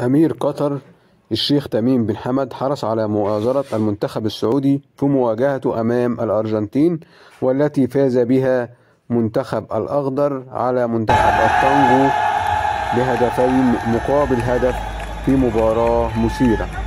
أمير قطر الشيخ تميم بن حمد حرص على مؤازرة المنتخب السعودي في مواجهته أمام الأرجنتين والتي فاز بها منتخب الأخضر على منتخب التانجو بهدفين مقابل هدف في مباراة مثيرة